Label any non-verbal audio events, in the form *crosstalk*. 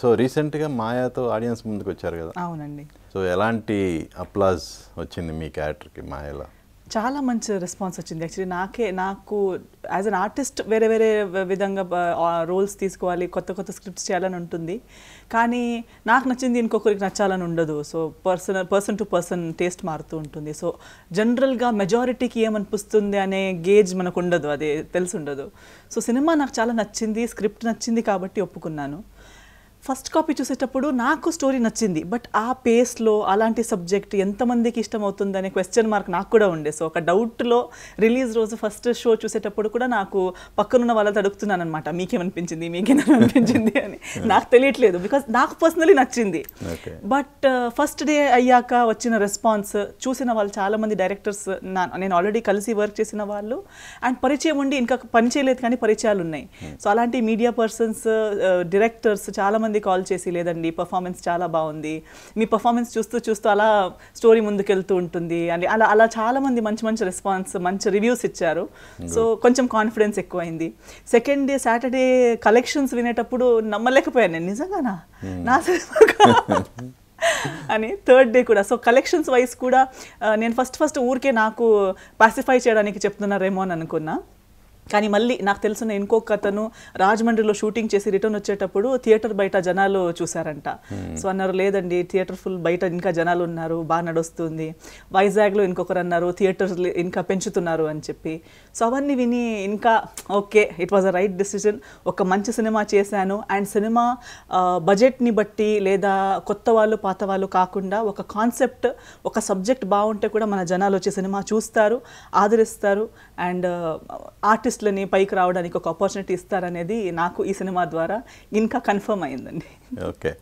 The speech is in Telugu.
సో రీసెంట్గా మాయాతో ఆడియన్స్ ముందుకు వచ్చారు కదా అవునండి సో ఎలాంటి అప్లాజ్ వచ్చింది మీ క్యారెక్టర్కి మాయలో చాలా మంచి రెస్పాన్స్ వచ్చింది యాక్చువల్లీ నాకే నాకు యాజ్ అన్ ఆర్టిస్ట్ వేరే వేరే విధంగా రోల్స్ తీసుకోవాలి కొత్త కొత్త స్క్రిప్ట్స్ చేయాలని ఉంటుంది కానీ నాకు నచ్చింది ఇంకొకరికి నచ్చాలని ఉండదు so person person to person taste మారుతూ ఉంటుంది సో జనరల్గా మెజారిటీకి ఏమనిపిస్తుంది అనే గేజ్ మనకు ఉండదు అది తెలిసి ఉండదు సో సినిమా నాకు చాలా నచ్చింది స్క్రిప్ట్ నచ్చింది కాబట్టి ఒప్పుకున్నాను ఫస్ట్ కాపీ చూసేటప్పుడు నాకు స్టోరీ నచ్చింది బట్ ఆ పేస్లో అలాంటి సబ్జెక్ట్ ఎంతమందికి ఇష్టం అనే క్వశ్చన్ మార్క్ నాకు కూడా ఉండే సో ఒక డౌట్లో రిలీజ్ రోజు ఫస్ట్ షో చూసేటప్పుడు కూడా నాకు పక్కనున్న వాళ్ళతో అడుగుతున్నాను అనమాట మీకేమనిపించింది మీకేమనిపించింది అని *laughs* నాకు తెలియట్లేదు బికాస్ నాకు పర్సనలీ నచ్చింది బట్ ఫస్ట్ uh, డే అయ్యాక వచ్చిన రెస్పాన్స్ చూసిన వాళ్ళు చాలామంది డైరెక్టర్స్ నేను ఆల్రెడీ కలిసి వర్క్ చేసిన వాళ్ళు అండ్ పరిచయం ఉండి ఇంకా పని చేయలేదు కానీ పరిచయాలు ఉన్నాయి సో hmm. అలాంటి మీడియా పర్సన్స్ డైరెక్టర్స్ చాలామంది మంది కాల్ చేసి లేదండి పర్ఫార్మెన్స్ చాలా బాగుంది మీ పర్ఫార్మెన్స్ చూస్తూ చూస్తూ అలా స్టోరీ ముందుకెళ్తూ ఉంటుంది అని అలా అలా చాలా మంది మంచి మంచి రెస్పాన్స్ మంచి రివ్యూస్ ఇచ్చారు సో కొంచెం కాన్ఫిడెన్స్ ఎక్కువైంది సెకండ్ డే సాటర్డే కలెక్షన్స్ వినేటప్పుడు నమ్మలేకపోయాను నేను నిజంగానా hmm. నా *laughs* అని థర్డ్ డే కూడా సో కలెక్షన్స్ వైస్ కూడా నేను ఫస్ట్ ఫస్ట్ ఊరికే నాకు పాసిఫై చేయడానికి చెప్తున్నారేమో అని అనుకున్నా కానీ మళ్ళీ నాకు తెలిసిన ఇంకో కథను రాజమండ్రిలో షూటింగ్ చేసి రిటర్న్ వచ్చేటప్పుడు థియేటర్ బయట జనాలు చూశారంట hmm. సో అన్నారు లేదండి థియేటర్ ఫుల్ బయట ఇంకా జనాలు ఉన్నారు బాగా నడుస్తుంది వైజాగ్లో ఇంకొకరు అన్నారు థియేటర్ ఇంకా పెంచుతున్నారు అని చెప్పి సో అవన్నీ విని ఇంకా okay it was a right decision ఒక మంచి సినిమా చేశాను అండ్ సినిమా బడ్జెట్ని బట్టి లేదా కొత్త వాళ్ళు పాత వాళ్ళు కాకుండా ఒక కాన్సెప్ట్ ఒక సబ్జెక్ట్ బాగుంటే కూడా మన జనాలు వచ్చి సినిమా చూస్తారు ఆదరిస్తారు అండ్ ఆర్టిస్ట్ ఆర్టిస్టులని పైకి రావడానికి ఒక ఆపర్చునిటీ ఇస్తారనేది నాకు ఈ సినిమా ద్వారా ఇంకా కన్ఫర్మ్ అయిందండి ఓకే